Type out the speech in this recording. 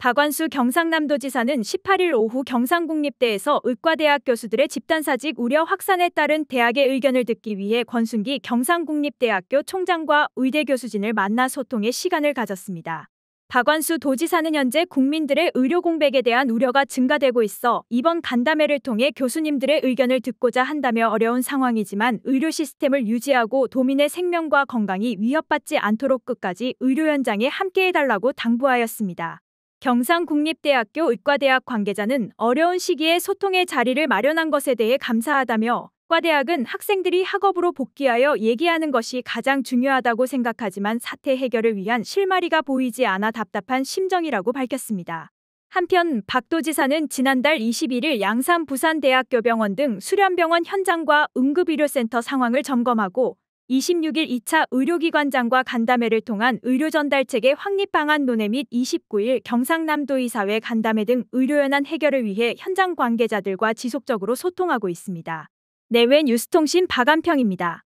박완수 경상남도지사는 18일 오후 경상국립대에서 의과대학 교수들의 집단사직 우려 확산에 따른 대학의 의견을 듣기 위해 권순기 경상국립대학교 총장과 의대 교수진을 만나 소통의 시간을 가졌습니다. 박완수 도지사는 현재 국민들의 의료 공백에 대한 우려가 증가되고 있어 이번 간담회를 통해 교수님들의 의견을 듣고자 한다며 어려운 상황이지만 의료 시스템을 유지하고 도민의 생명과 건강이 위협받지 않도록 끝까지 의료 현장에 함께해달라고 당부하였습니다. 경상국립대학교 의과대학 관계자는 어려운 시기에 소통의 자리를 마련한 것에 대해 감사하다며 과대학은 학생들이 학업으로 복귀하여 얘기하는 것이 가장 중요하다고 생각하지만 사태 해결을 위한 실마리가 보이지 않아 답답한 심정이라고 밝혔습니다. 한편 박도 지사는 지난달 21일 양산 부산대학교병원 등 수련병원 현장과 응급의료센터 상황을 점검하고 26일 2차 의료기관장과 간담회를 통한 의료전달체계 확립 방안 논의 및 29일 경상남도의사회 간담회 등 의료연한 해결을 위해 현장 관계자들과 지속적으로 소통하고 있습니다. 내외 뉴스통신 박안평입니다